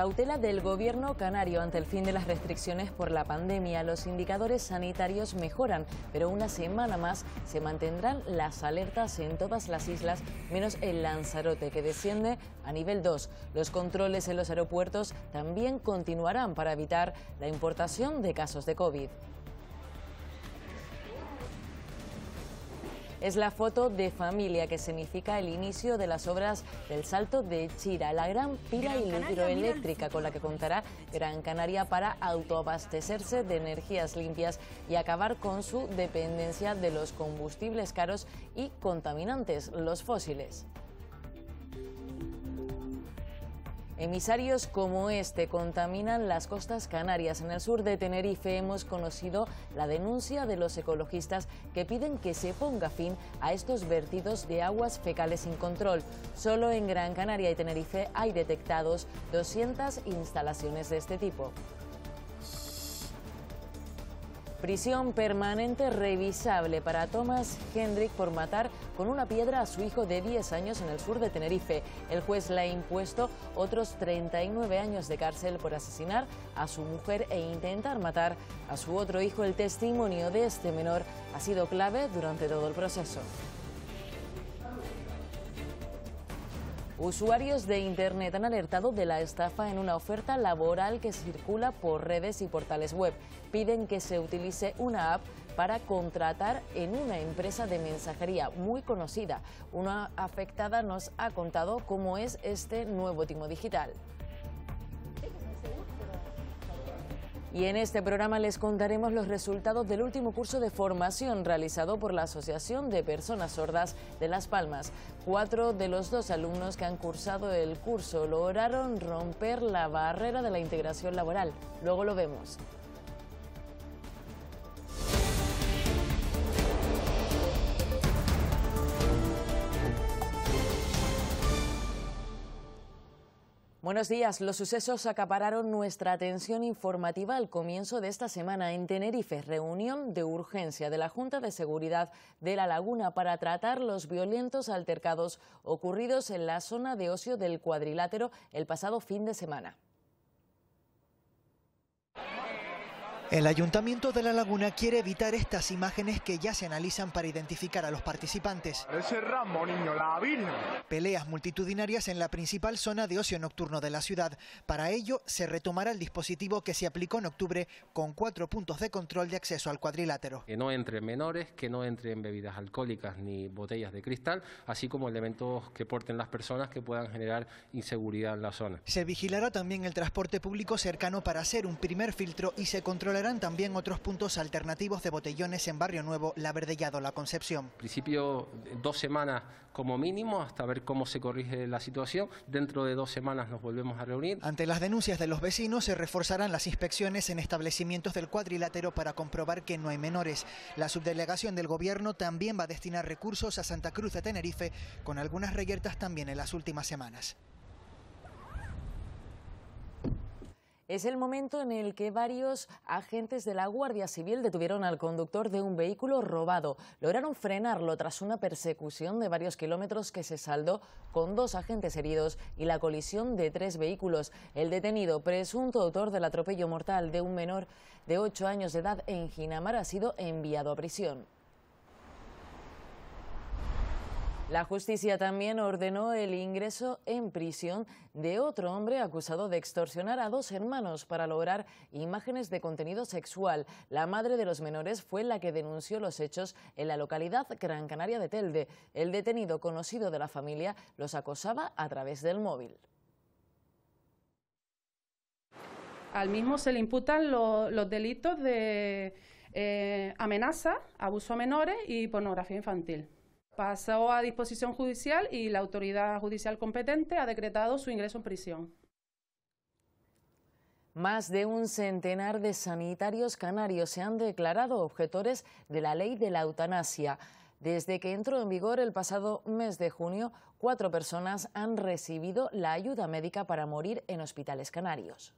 cautela del gobierno canario ante el fin de las restricciones por la pandemia, los indicadores sanitarios mejoran, pero una semana más se mantendrán las alertas en todas las islas, menos el Lanzarote, que desciende a nivel 2. Los controles en los aeropuertos también continuarán para evitar la importación de casos de COVID. es la foto de familia que significa el inicio de las obras del Salto de Chira, la gran pila hidroeléctrica con la que contará Gran Canaria para autoabastecerse de energías limpias y acabar con su dependencia de los combustibles caros y contaminantes, los fósiles. Emisarios como este contaminan las costas canarias. En el sur de Tenerife hemos conocido la denuncia de los ecologistas que piden que se ponga fin a estos vertidos de aguas fecales sin control. Solo en Gran Canaria y Tenerife hay detectados 200 instalaciones de este tipo. Prisión permanente revisable para Thomas Hendrick por matar con una piedra a su hijo de 10 años en el sur de Tenerife. El juez le ha impuesto otros 39 años de cárcel por asesinar a su mujer e intentar matar a su otro hijo. El testimonio de este menor ha sido clave durante todo el proceso. Usuarios de Internet han alertado de la estafa en una oferta laboral que circula por redes y portales web. Piden que se utilice una app para contratar en una empresa de mensajería muy conocida. Una afectada nos ha contado cómo es este nuevo timo digital. Y en este programa les contaremos los resultados del último curso de formación realizado por la Asociación de Personas Sordas de Las Palmas. Cuatro de los dos alumnos que han cursado el curso lograron romper la barrera de la integración laboral. Luego lo vemos. Buenos días. Los sucesos acapararon nuestra atención informativa al comienzo de esta semana en Tenerife, reunión de urgencia de la Junta de Seguridad de la Laguna para tratar los violentos altercados ocurridos en la zona de ocio del cuadrilátero el pasado fin de semana. El Ayuntamiento de La Laguna quiere evitar estas imágenes que ya se analizan para identificar a los participantes. Ese la Peleas multitudinarias en la principal zona de ocio nocturno de la ciudad. Para ello, se retomará el dispositivo que se aplicó en octubre con cuatro puntos de control de acceso al cuadrilátero. Que no entren menores, que no entren bebidas alcohólicas ni botellas de cristal, así como elementos que porten las personas que puedan generar inseguridad en la zona. Se vigilará también el transporte público cercano para hacer un primer filtro y se controlará Serán también otros puntos alternativos de botellones en Barrio Nuevo, La Verdellado, La Concepción. En principio, dos semanas como mínimo, hasta ver cómo se corrige la situación. Dentro de dos semanas nos volvemos a reunir. Ante las denuncias de los vecinos, se reforzarán las inspecciones en establecimientos del cuadrilátero para comprobar que no hay menores. La subdelegación del Gobierno también va a destinar recursos a Santa Cruz de Tenerife, con algunas reyertas también en las últimas semanas. Es el momento en el que varios agentes de la Guardia Civil detuvieron al conductor de un vehículo robado. Lograron frenarlo tras una persecución de varios kilómetros que se saldó con dos agentes heridos y la colisión de tres vehículos. El detenido, presunto autor del atropello mortal de un menor de ocho años de edad en Ginamar, ha sido enviado a prisión. La justicia también ordenó el ingreso en prisión de otro hombre acusado de extorsionar a dos hermanos para lograr imágenes de contenido sexual. La madre de los menores fue la que denunció los hechos en la localidad Gran Canaria de Telde. El detenido conocido de la familia los acosaba a través del móvil. Al mismo se le imputan los delitos de eh, amenaza, abuso a menores y pornografía infantil. Pasó a disposición judicial y la autoridad judicial competente ha decretado su ingreso en prisión. Más de un centenar de sanitarios canarios se han declarado objetores de la ley de la eutanasia. Desde que entró en vigor el pasado mes de junio, cuatro personas han recibido la ayuda médica para morir en hospitales canarios.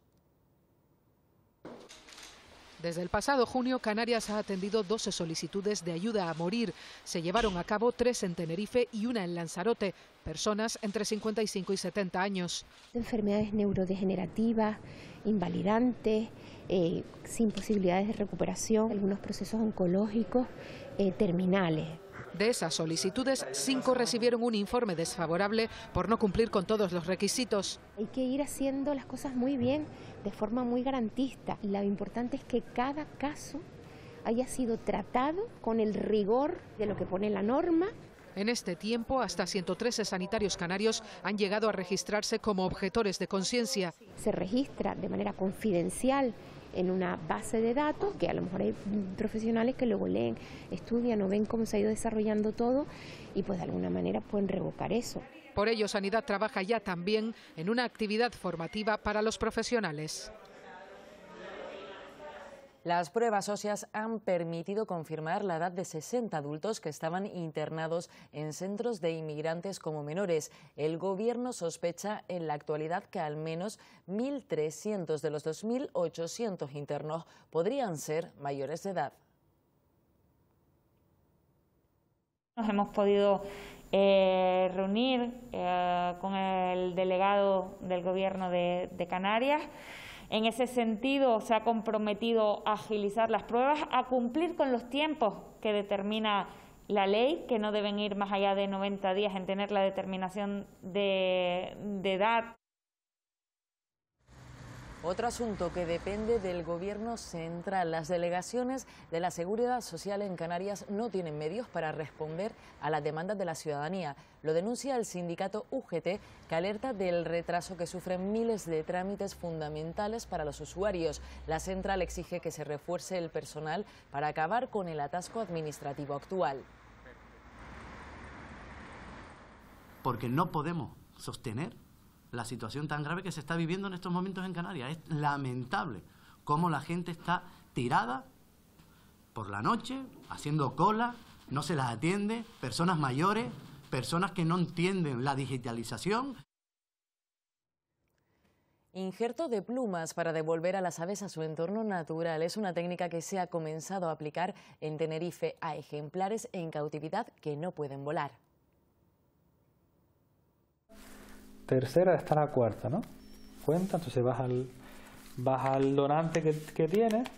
Desde el pasado junio, Canarias ha atendido 12 solicitudes de ayuda a morir. Se llevaron a cabo tres en Tenerife y una en Lanzarote, personas entre 55 y 70 años. Enfermedades neurodegenerativas, invalidantes, eh, sin posibilidades de recuperación, algunos procesos oncológicos eh, terminales. De esas solicitudes, cinco recibieron un informe desfavorable por no cumplir con todos los requisitos. Hay que ir haciendo las cosas muy bien, de forma muy garantista. Lo importante es que cada caso haya sido tratado con el rigor de lo que pone la norma en este tiempo, hasta 113 sanitarios canarios han llegado a registrarse como objetores de conciencia. Se registra de manera confidencial en una base de datos, que a lo mejor hay profesionales que luego leen, estudian o ven cómo se ha ido desarrollando todo y pues de alguna manera pueden revocar eso. Por ello, Sanidad trabaja ya también en una actividad formativa para los profesionales. Las pruebas óseas han permitido confirmar la edad de 60 adultos que estaban internados en centros de inmigrantes como menores. El gobierno sospecha en la actualidad que al menos 1.300 de los 2.800 internos podrían ser mayores de edad. Nos hemos podido eh, reunir eh, con el delegado del gobierno de Canarias. En ese sentido, se ha comprometido a agilizar las pruebas, a cumplir con los tiempos que determina la ley, que no deben ir más allá de 90 días en tener la determinación de, de edad. Otro asunto que depende del gobierno central. Las delegaciones de la Seguridad Social en Canarias no tienen medios para responder a las demandas de la ciudadanía. Lo denuncia el sindicato UGT, que alerta del retraso que sufren miles de trámites fundamentales para los usuarios. La central exige que se refuerce el personal para acabar con el atasco administrativo actual. Porque no podemos sostener la situación tan grave que se está viviendo en estos momentos en Canarias. Es lamentable cómo la gente está tirada por la noche, haciendo cola, no se las atiende, personas mayores, personas que no entienden la digitalización. Injerto de plumas para devolver a las aves a su entorno natural es una técnica que se ha comenzado a aplicar en Tenerife a ejemplares en cautividad que no pueden volar. tercera está la cuarta, ¿no? Cuenta, entonces vas al, donante que, que tienes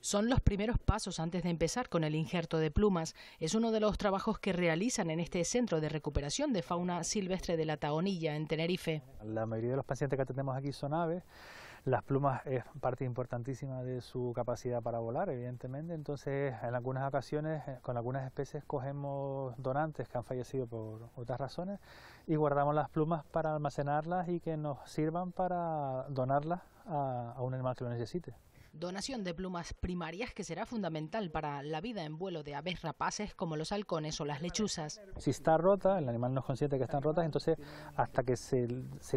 son los primeros pasos antes de empezar con el injerto de plumas. Es uno de los trabajos que realizan en este centro de recuperación de fauna silvestre de la Taonilla, en Tenerife. La mayoría de los pacientes que atendemos aquí son aves. Las plumas es parte importantísima de su capacidad para volar, evidentemente, entonces en algunas ocasiones eh, con algunas especies cogemos donantes que han fallecido por otras razones y guardamos las plumas para almacenarlas y que nos sirvan para donarlas a, a un animal que lo necesite donación de plumas primarias que será fundamental para la vida en vuelo de aves rapaces como los halcones o las lechuzas. Si está rota, el animal no es que están rotas, entonces hasta que se,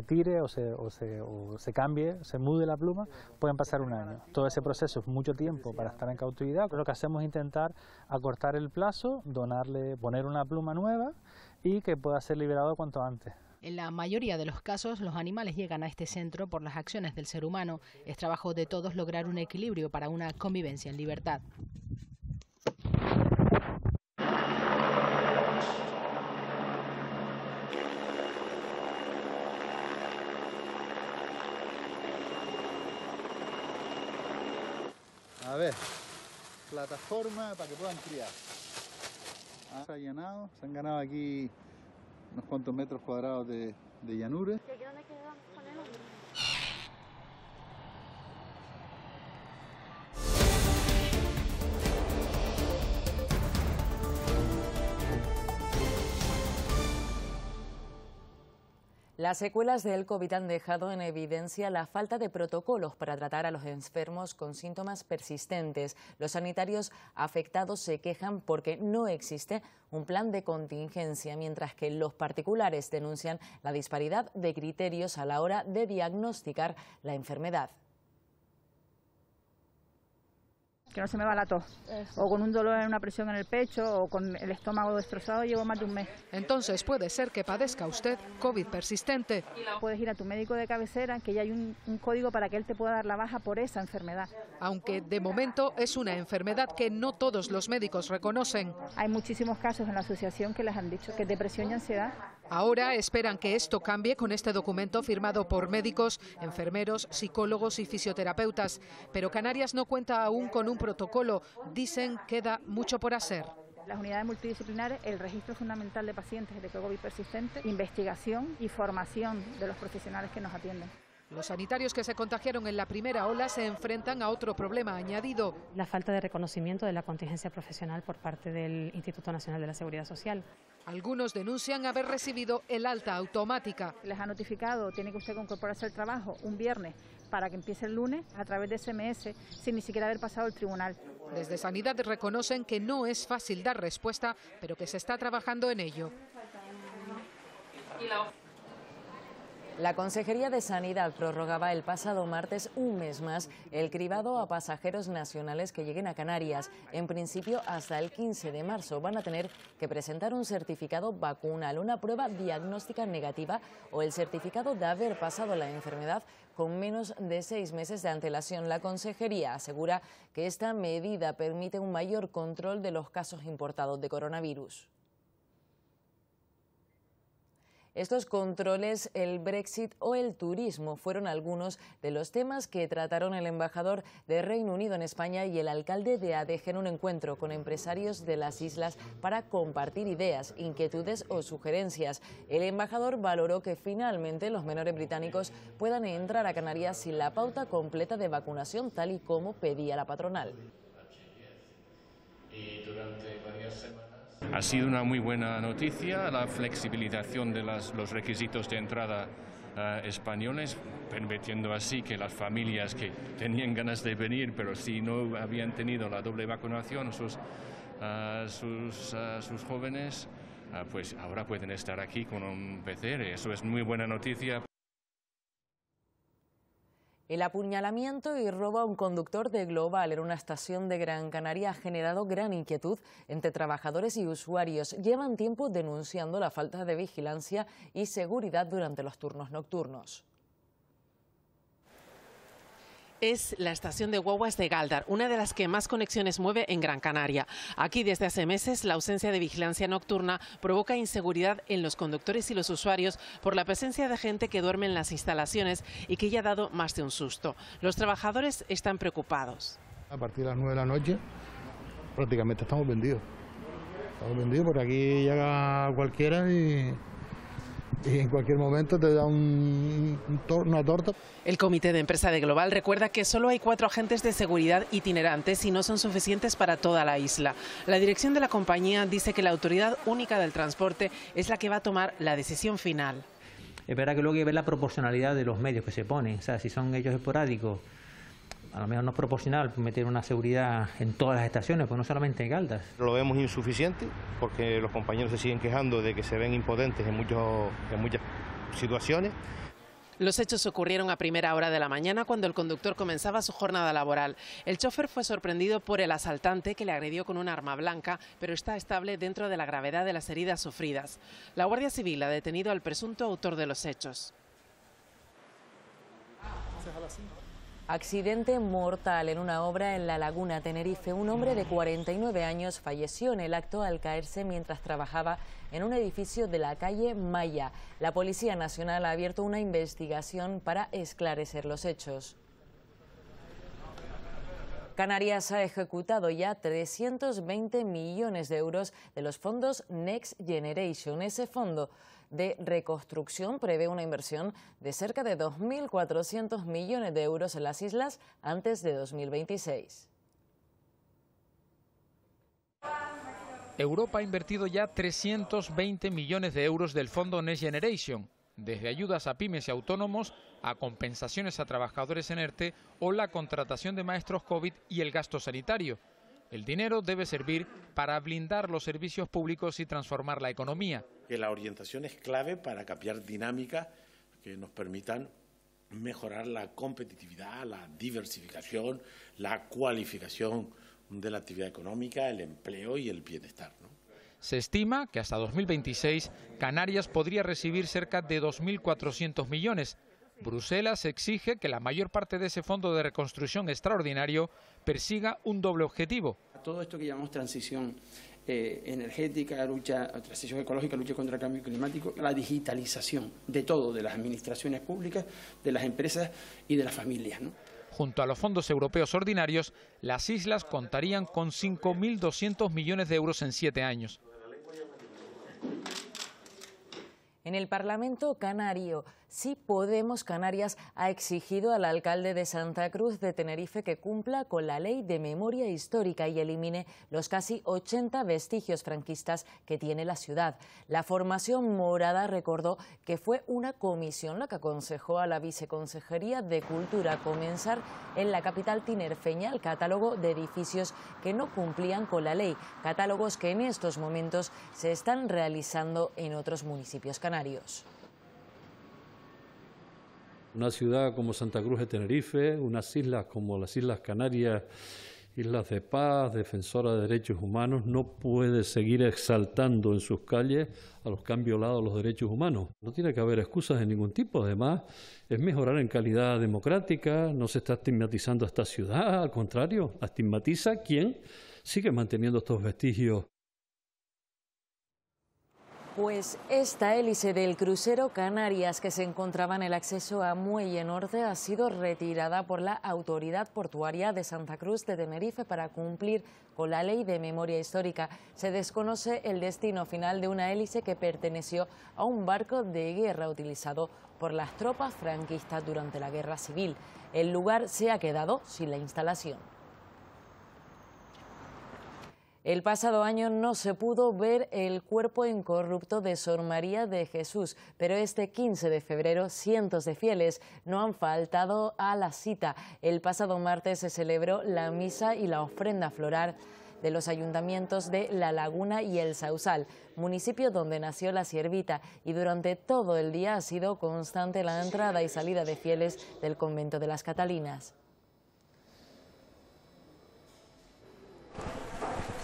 tire o se, se, cambie, se mude la pluma, pueden pasar un año. Todo ese proceso es mucho tiempo para estar en cautividad. Lo que hacemos es intentar acortar el plazo, donarle, poner una pluma nueva y que pueda ser liberado cuanto antes. En la mayoría de los casos, los animales llegan a este centro por las acciones del ser humano. Es trabajo de todos lograr un equilibrio para una convivencia en libertad. A ver, plataforma para que puedan criar. Ah, se se han ganado aquí unos cuantos metros cuadrados de, de llanura. Las secuelas del COVID han dejado en evidencia la falta de protocolos para tratar a los enfermos con síntomas persistentes. Los sanitarios afectados se quejan porque no existe un plan de contingencia, mientras que los particulares denuncian la disparidad de criterios a la hora de diagnosticar la enfermedad que no se me va la tos, o con un dolor en una presión en el pecho, o con el estómago destrozado, llevo más de un mes. Entonces puede ser que padezca usted COVID persistente. Puedes ir a tu médico de cabecera, que ya hay un, código para que él te pueda dar la baja por esa enfermedad. Aunque de momento es una enfermedad que no todos los médicos reconocen. Hay muchísimos casos en la asociación que les han dicho que depresión y ansiedad Ahora esperan que esto cambie con este documento firmado por médicos, enfermeros, psicólogos y fisioterapeutas. Pero Canarias no cuenta aún con un protocolo. Dicen queda mucho por hacer las unidades multidisciplinares, el registro fundamental de pacientes de COVID persistente, investigación y formación de los profesionales que nos atienden. Los sanitarios que se contagiaron en la primera ola se enfrentan a otro problema añadido. La falta de reconocimiento de la contingencia profesional por parte del Instituto Nacional de la Seguridad Social. Algunos denuncian haber recibido el alta automática. Les ha notificado, tiene que usted incorporarse al trabajo un viernes para que empiece el lunes a través de SMS sin ni siquiera haber pasado el tribunal. Desde Sanidad reconocen que no es fácil dar respuesta, pero que se está trabajando en ello. La Consejería de Sanidad prorrogaba el pasado martes un mes más el cribado a pasajeros nacionales que lleguen a Canarias. En principio, hasta el 15 de marzo van a tener que presentar un certificado vacunal, una prueba diagnóstica negativa o el certificado de haber pasado la enfermedad con menos de seis meses de antelación. La Consejería asegura que esta medida permite un mayor control de los casos importados de coronavirus. Estos controles, el Brexit o el turismo fueron algunos de los temas que trataron el embajador de Reino Unido en España y el alcalde de Adeje en un encuentro con empresarios de las islas para compartir ideas, inquietudes o sugerencias. El embajador valoró que finalmente los menores británicos puedan entrar a Canarias sin la pauta completa de vacunación tal y como pedía la patronal. Ha sido una muy buena noticia la flexibilización de los requisitos de entrada eh, españoles, permitiendo así que las familias que tenían ganas de venir, pero si no habían tenido la doble vacunación, sus, eh, sus, eh, sus jóvenes, pues ahora pueden estar aquí con un PCR. Eso es muy buena noticia. El apuñalamiento y robo a un conductor de Global en una estación de Gran Canaria ha generado gran inquietud entre trabajadores y usuarios. Llevan tiempo denunciando la falta de vigilancia y seguridad durante los turnos nocturnos es la estación de guaguas de Galdar, una de las que más conexiones mueve en Gran Canaria. Aquí desde hace meses la ausencia de vigilancia nocturna provoca inseguridad en los conductores y los usuarios por la presencia de gente que duerme en las instalaciones y que ya ha dado más de un susto. Los trabajadores están preocupados. A partir de las 9 de la noche prácticamente estamos vendidos. Estamos vendidos porque aquí llega cualquiera y y en cualquier momento te da un, una torta. El Comité de Empresa de Global recuerda que solo hay cuatro agentes de seguridad itinerantes y no son suficientes para toda la isla. La dirección de la compañía dice que la Autoridad Única del Transporte es la que va a tomar la decisión final. Es verdad que luego hay que ver la proporcionalidad de los medios que se ponen, o sea, si son ellos esporádicos a lo mejor no es proporcional meter una seguridad en todas las estaciones, pues no solamente en Galdas. Lo vemos insuficiente porque los compañeros se siguen quejando de que se ven impotentes en, en muchas situaciones. Los hechos ocurrieron a primera hora de la mañana cuando el conductor comenzaba su jornada laboral. El chofer fue sorprendido por el asaltante que le agredió con un arma blanca, pero está estable dentro de la gravedad de las heridas sufridas. La Guardia Civil ha detenido al presunto autor de los hechos. Accidente mortal en una obra en la laguna Tenerife. Un hombre de 49 años falleció en el acto al caerse mientras trabajaba en un edificio de la calle Maya. La Policía Nacional ha abierto una investigación para esclarecer los hechos. Canarias ha ejecutado ya 320 millones de euros de los fondos Next Generation. Ese fondo de reconstrucción prevé una inversión de cerca de 2.400 millones de euros en las islas antes de 2026. Europa ha invertido ya 320 millones de euros del fondo Next Generation desde ayudas a pymes y autónomos a compensaciones a trabajadores en ERTE o la contratación de maestros COVID y el gasto sanitario. El dinero debe servir para blindar los servicios públicos y transformar la economía. Que la orientación es clave para cambiar dinámicas que nos permitan mejorar la competitividad, la diversificación, la cualificación de la actividad económica, el empleo y el bienestar. Se estima que hasta 2026 Canarias podría recibir cerca de 2.400 millones. Bruselas exige que la mayor parte de ese fondo de reconstrucción extraordinario persiga un doble objetivo. Todo esto que llamamos transición eh, energética, lucha, transición ecológica, lucha contra el cambio climático, la digitalización de todo, de las administraciones públicas, de las empresas y de las familias. Junto a los fondos europeos ordinarios, las islas contarían con 5.200 millones de euros en siete años. En el Parlamento Canario si Podemos Canarias ha exigido al alcalde de Santa Cruz de Tenerife que cumpla con la ley de memoria histórica y elimine los casi 80 vestigios franquistas que tiene la ciudad. La formación morada recordó que fue una comisión la que aconsejó a la Viceconsejería de Cultura comenzar en la capital tinerfeña el catálogo de edificios que no cumplían con la ley, catálogos que en estos momentos se están realizando en otros municipios canarios una ciudad como Santa Cruz de Tenerife, unas islas como las Islas Canarias, Islas de Paz, defensora de derechos humanos, no puede seguir exaltando en sus calles a los que han violado los derechos humanos. No tiene que haber excusas de ningún tipo. Además, es mejorar en calidad democrática, no se está estigmatizando a esta ciudad, al contrario, estigmatiza quien sigue manteniendo estos vestigios pues esta hélice del crucero Canarias que se encontraba en el acceso a Muelle Norte ha sido retirada por la Autoridad Portuaria de Santa Cruz de Tenerife para cumplir con la ley de memoria histórica. Se desconoce el destino final de una hélice que perteneció a un barco de guerra utilizado por las tropas franquistas durante la Guerra Civil. El lugar se ha quedado sin la instalación. El pasado año no se pudo ver el cuerpo incorrupto de Sor María de Jesús, pero este 15 de febrero cientos de fieles no han faltado a la cita. El pasado martes se celebró la misa y la ofrenda floral de los ayuntamientos de La Laguna y El Sausal, municipio donde nació la siervita, y durante todo el día ha sido constante la entrada y salida de fieles del convento de las Catalinas.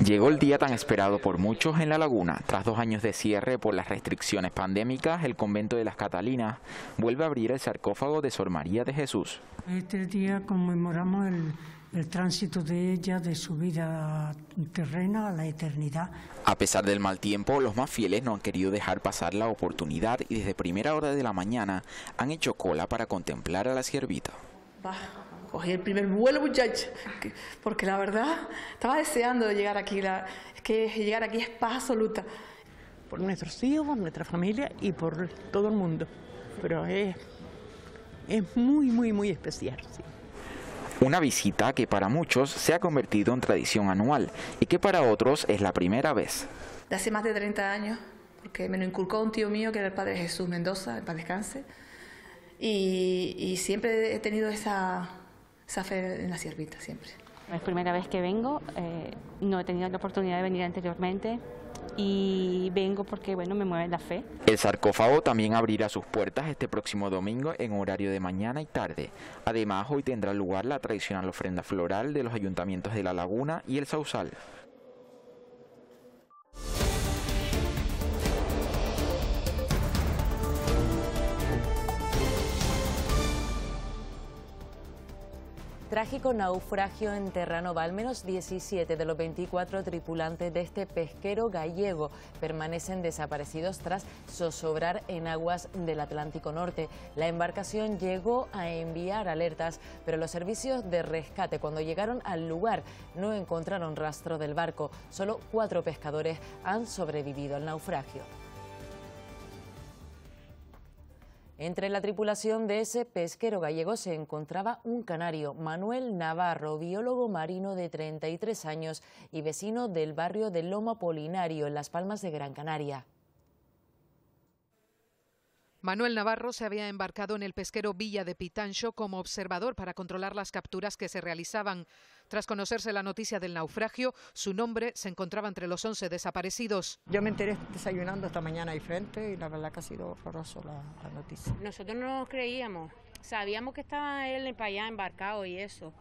Llegó el día tan esperado por muchos en La Laguna. Tras dos años de cierre por las restricciones pandémicas, el convento de las Catalinas vuelve a abrir el sarcófago de Sor María de Jesús. Este día conmemoramos el, tránsito de ella de su vida terrena a la eternidad. A pesar del mal tiempo, los más fieles no han querido dejar pasar la oportunidad y desde primera hora de la mañana han hecho cola para contemplar a la siervita y el primer vuelo, muchachos porque la verdad estaba deseando llegar aquí. es que llegar aquí es paz absoluta. Por nuestros hijos, por nuestra familia y por todo el mundo. Pero es, es muy, muy, muy especial. Una visita que para muchos se ha convertido en tradición anual y que para otros es la primera vez. hace más de 30 años, porque me lo inculcó un tío mío que era el padre Jesús Mendoza, el padre descanse, y siempre he tenido esa, fe en la ciervita siempre. Es primera vez que vengo, eh, no he tenido la oportunidad de venir anteriormente y vengo porque bueno me mueve la fe. El sarcófago también abrirá sus puertas este próximo domingo en horario de mañana y tarde. Además hoy tendrá lugar la tradicional ofrenda floral de los ayuntamientos de La Laguna y El Sausal. trágico naufragio en Terranova, al menos 17 de los 24 tripulantes de este pesquero gallego permanecen desaparecidos tras zozobrar en aguas del Atlántico Norte. La embarcación llegó a enviar alertas, pero los servicios de rescate cuando llegaron al lugar no encontraron rastro del barco. Solo cuatro pescadores han sobrevivido al naufragio. Entre la tripulación de ese pesquero gallego se encontraba un canario, Manuel Navarro, biólogo marino de 33 años y vecino del barrio de Loma Polinario, en Las Palmas de Gran Canaria. Manuel Navarro se había embarcado en el pesquero Villa de Pitancho como observador para controlar las capturas que se realizaban. Tras conocerse la noticia del naufragio, su nombre se encontraba entre los 11 desaparecidos. Yo me enteré desayunando esta mañana ahí frente y la verdad que ha sido horroroso la, noticia. Nosotros no nos creíamos, sabíamos que estaba él para allá embarcado y eso,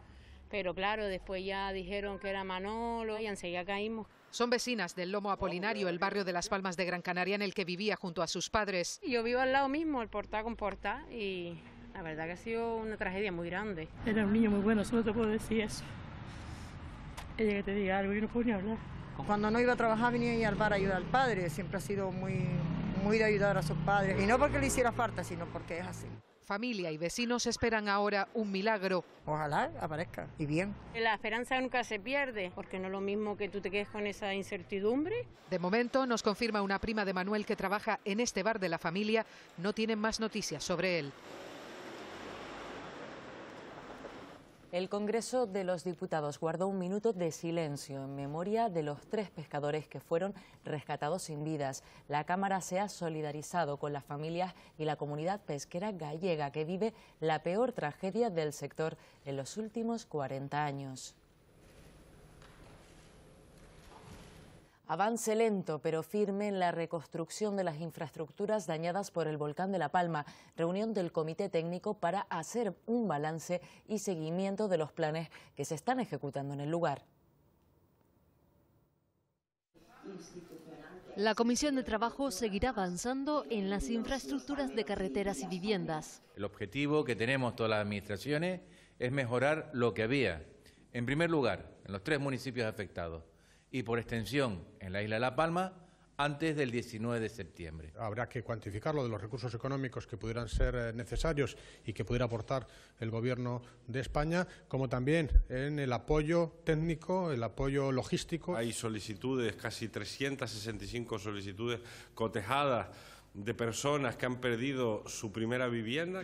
pero claro, después ya dijeron que era Manolo y enseguida caímos. Son vecinas del Lomo Apolinario, el barrio de Las Palmas de Gran Canaria en el que vivía junto a sus padres. Yo vivo al lado mismo, el portá con portá, y la verdad que ha sido una tragedia muy grande. Era un niño muy bueno, solo te puedo decir eso. Ella que te diga algo, yo no puedo ni hablar. Cuando no iba a trabajar venía al bar a ayudar al padre, siempre ha sido muy, muy de ayudar a sus padres, y no porque le hiciera falta, sino porque es así. Familia y vecinos esperan ahora un milagro. Ojalá aparezca y bien. La esperanza nunca se pierde, porque no es lo mismo que tú te quedes con esa incertidumbre. De momento, nos confirma una prima de Manuel que trabaja en este bar de la familia, no tienen más noticias sobre él. El Congreso de los Diputados guardó un minuto de silencio en memoria de los tres pescadores que fueron rescatados sin vidas. La Cámara se ha solidarizado con las familias y la comunidad pesquera gallega que vive la peor tragedia del sector en los últimos 40 años. Avance lento pero firme en la reconstrucción de las infraestructuras dañadas por el volcán de La Palma. Reunión del Comité Técnico para hacer un balance y seguimiento de los planes que se están ejecutando en el lugar. La Comisión de Trabajo seguirá avanzando en las infraestructuras de carreteras y viviendas. El objetivo que tenemos todas las administraciones es mejorar lo que había. En primer lugar, en los tres municipios afectados, y por extensión en la isla de La Palma antes del 19 de septiembre. Habrá que cuantificarlo de los recursos económicos que pudieran ser eh, necesarios y que pudiera aportar el Gobierno de España, como también en el apoyo técnico, el apoyo logístico. Hay solicitudes, casi 365 solicitudes cotejadas de personas que han perdido su primera vivienda.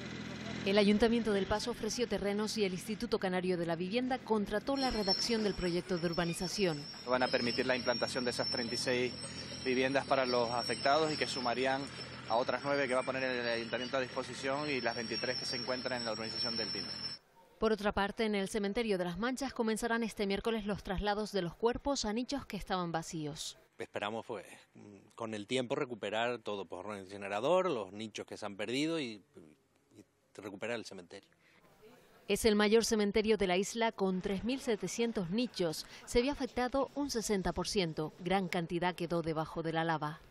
El Ayuntamiento del Paso ofreció terrenos y el Instituto Canario de la Vivienda contrató la redacción del proyecto de urbanización. Van a permitir la implantación de esas 36 viviendas para los afectados y que sumarían a otras nueve que va a poner el Ayuntamiento a disposición y las 23 que se encuentran en la urbanización del Pino. Por otra parte, en el cementerio de las Manchas comenzarán este miércoles los traslados de los cuerpos a nichos que estaban vacíos esperamos pues con el tiempo recuperar todo, por el generador, los nichos que se han perdido y, recuperar el cementerio. Es el mayor cementerio de la isla con 3.700 nichos. Se vio afectado un 60%. Gran cantidad quedó debajo de la lava.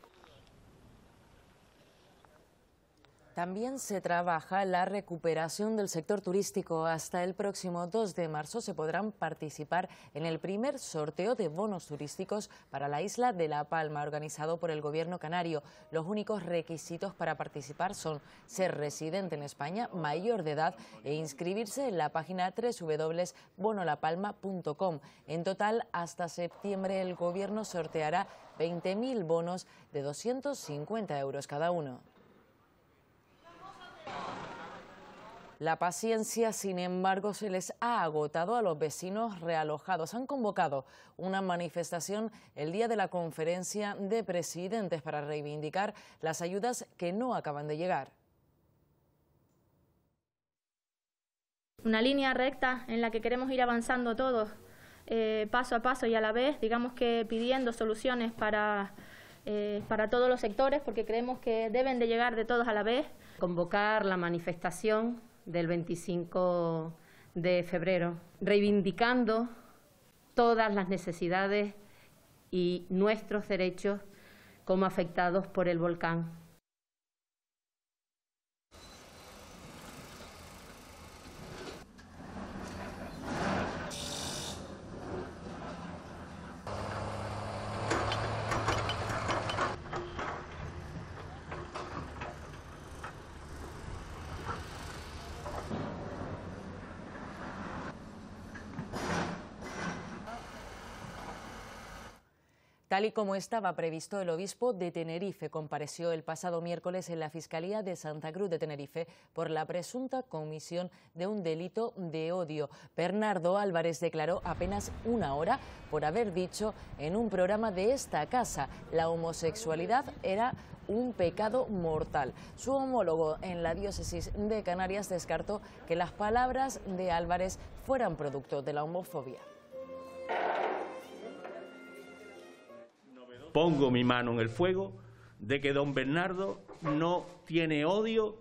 También se trabaja la recuperación del sector turístico. Hasta el próximo 2 de marzo se podrán participar en el primer sorteo de bonos turísticos para la isla de La Palma, organizado por el gobierno canario. Los únicos requisitos para participar son ser residente en España, mayor de edad e inscribirse en la página www.bonolapalma.com. En total, hasta septiembre el gobierno sorteará 20.000 bonos de 250 euros cada uno. La paciencia, sin embargo, se les ha agotado a los vecinos realojados. Han convocado una manifestación el día de la conferencia de presidentes para reivindicar las ayudas que no acaban de llegar. Una línea recta en la que queremos ir avanzando todos, eh, paso a paso y a la vez, digamos que pidiendo soluciones para, eh, para todos los sectores, porque creemos que deben de llegar de todos a la vez. Convocar la manifestación del 25 de febrero, reivindicando todas las necesidades y nuestros derechos como afectados por el volcán. Tal y como estaba previsto, el obispo de Tenerife compareció el pasado miércoles en la Fiscalía de Santa Cruz de Tenerife por la presunta comisión de un delito de odio. Bernardo Álvarez declaró apenas una hora por haber dicho en un programa de esta casa la homosexualidad era un pecado mortal. Su homólogo en la diócesis de Canarias descartó que las palabras de Álvarez fueran producto de la homofobia. pongo mi mano en el fuego de que don Bernardo no tiene odio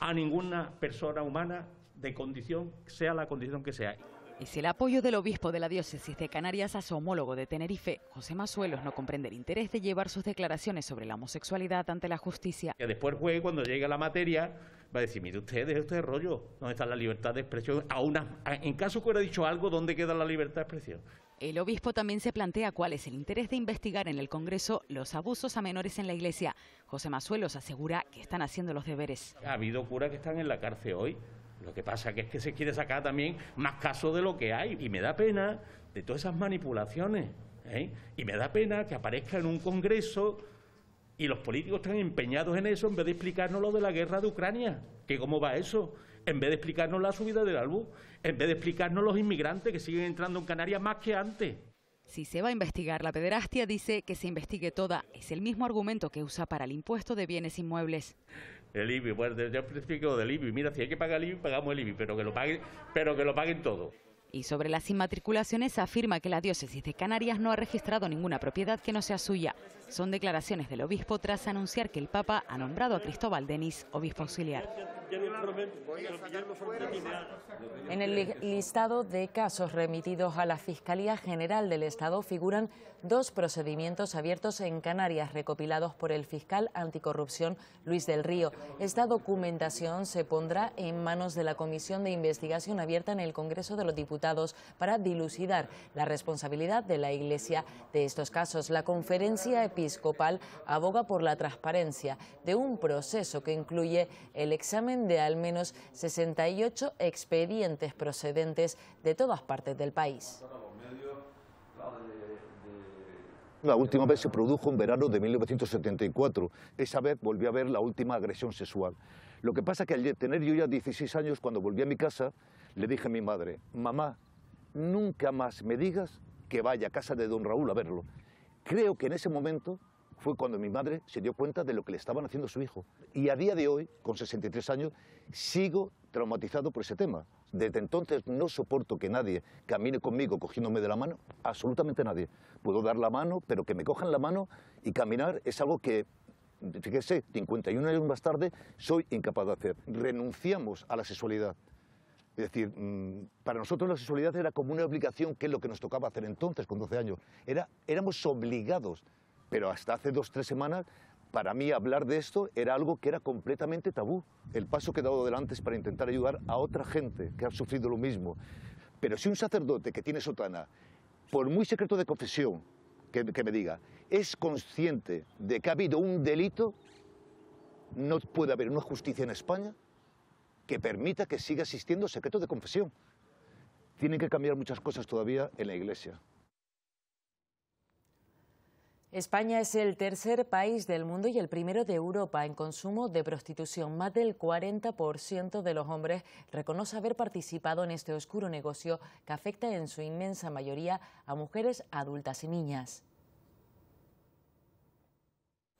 a ninguna persona humana de condición, sea la condición que sea. Y si el apoyo del obispo de la diócesis de Canarias a su homólogo de Tenerife, José Masuelos, no comprende el interés de llevar sus declaraciones sobre la homosexualidad ante la justicia. Que después juegue, cuando llegue a la materia, va a decir, mire usted, este rollo, ¿dónde está la libertad de expresión? en caso que hubiera dicho algo, ¿dónde queda la libertad de expresión? El obispo también se plantea cuál es el interés de investigar en el Congreso los abusos a menores en la Iglesia. José Masuelos asegura que están haciendo los deberes. Ha habido curas que están en la cárcel hoy. Lo que pasa es que se quiere sacar también más casos de lo que hay. Y me da pena de todas esas manipulaciones. ¿eh? Y me da pena que aparezca en un Congreso y los políticos están empeñados en eso en vez de explicarnos lo de la guerra de Ucrania, que cómo va eso, en vez de explicarnos la subida del albú, en vez de explicarnos los inmigrantes que siguen entrando en Canarias más que antes. Si se va a investigar la pederastia, dice que se investigue toda. Es el mismo argumento que usa para el impuesto de bienes inmuebles. El IBI, bueno, yo explico del IBI. Mira, si hay que pagar el IBI, pagamos el IBI, pero que lo paguen, pero que lo paguen todo. Y sobre las inmatriculaciones afirma que la diócesis de Canarias no ha registrado ninguna propiedad que no sea suya. Son declaraciones del obispo tras anunciar que el Papa ha nombrado a Cristóbal Denis obispo auxiliar. En el listado de casos remitidos a la Fiscalía General del Estado figuran dos procedimientos abiertos en Canarias recopilados por el fiscal anticorrupción Luis del Río. Esta documentación se pondrá en manos de la Comisión de Investigación Abierta en el Congreso de los Diputados para dilucidar la responsabilidad de la Iglesia de estos casos. La conferencia episcopal aboga por la transparencia de un proceso que incluye el examen de al menos 68 expedientes procedentes de todas partes del país. La última vez se produjo en verano de 1974. Esa vez volví a ver la última agresión sexual. Lo que pasa es que al tener yo ya 16 años, cuando volví a mi casa, le dije a mi madre, mamá, nunca más me digas que vaya a casa de don Raúl a verlo. Creo que en ese momento fue cuando mi madre se dio cuenta de lo que le estaban haciendo a su hijo. Y a día de hoy, con 63 años, sigo traumatizado por ese tema. Desde entonces no soporto que nadie camine conmigo cogiéndome de la mano, absolutamente nadie. Puedo dar la mano, pero que me cojan la mano y caminar es algo que, fíjese, 51 años más tarde soy incapaz de hacer. Renunciamos a la sexualidad. Es decir, mm, para nosotros la sexualidad era como una obligación, que es lo que nos tocaba hacer entonces, con 12 años. éramos obligados, pero hasta hace dos, tres semanas, para mí hablar de esto era algo que era completamente tabú. El paso que he dado delante es para intentar ayudar a otra gente que ha sufrido lo mismo. Pero si un sacerdote que tiene sotana, por muy secreto de confesión que, que me diga, es consciente de que ha habido un delito, no puede haber una justicia en España que permita que siga existiendo secreto de confesión. Tienen que cambiar muchas cosas todavía en la Iglesia. España es el tercer país del mundo y el primero de Europa en consumo de prostitución. Más del 40% de los hombres reconoce haber participado en este oscuro negocio que afecta en su inmensa mayoría a mujeres adultas y niñas.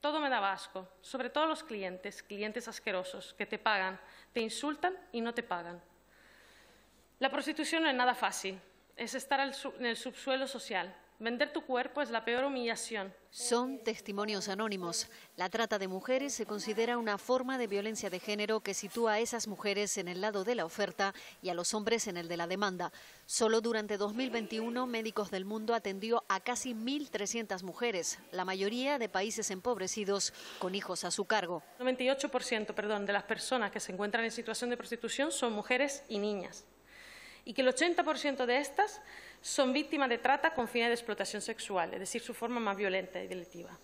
Todo me da asco, sobre todo los clientes, clientes asquerosos, que te pagan, te insultan y no te pagan. La prostitución no es nada fácil, es estar en el subsuelo social, Vender tu cuerpo es la peor humillación. Son testimonios anónimos. La trata de mujeres se considera una forma de violencia de género que sitúa a esas mujeres en el lado de la oferta y a los hombres en el de la demanda. Solo durante 2021, Médicos del Mundo atendió a casi 1.300 mujeres, la mayoría de países empobrecidos, con hijos a su cargo. El 98% de las personas que se encuentran en situación de prostitución son mujeres y niñas. Y que el 80% de estas son víctimas de trata con fines de explotación sexual, es decir, su forma más violenta y deletiva.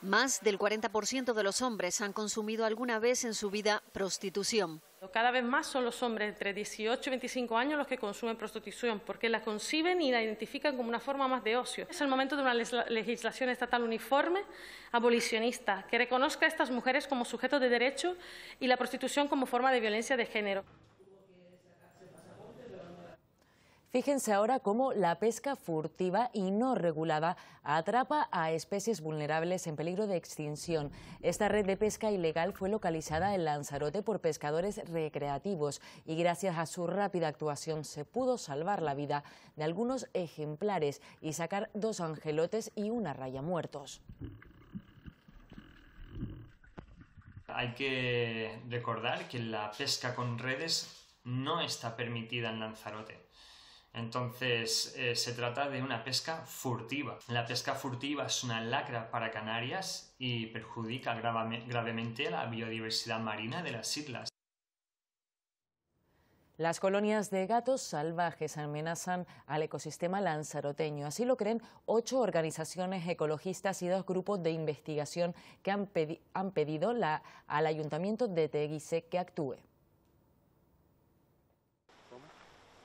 Más del 40% de los hombres han consumido alguna vez en su vida prostitución. Cada vez más son los hombres entre 18 y 25 años los que consumen prostitución, porque la conciben y la identifican como una forma más de ocio. Es el momento de una legislación estatal uniforme, abolicionista, que reconozca a estas mujeres como sujetos de derecho y la prostitución como forma de violencia de género. Fíjense ahora cómo la pesca furtiva y no regulada atrapa a especies vulnerables en peligro de extinción. Esta red de pesca ilegal fue localizada en Lanzarote por pescadores recreativos y gracias a su rápida actuación se pudo salvar la vida de algunos ejemplares y sacar dos angelotes y una raya muertos. Hay que recordar que la pesca con redes no está permitida en Lanzarote entonces, eh, se trata de una pesca furtiva. La pesca furtiva es una lacra para Canarias y perjudica gravemente la biodiversidad marina de las islas. Las colonias de gatos salvajes amenazan al ecosistema lanzaroteño. Así lo creen ocho organizaciones ecologistas y dos grupos de investigación que han, pedido al Ayuntamiento de Teguise que actúe.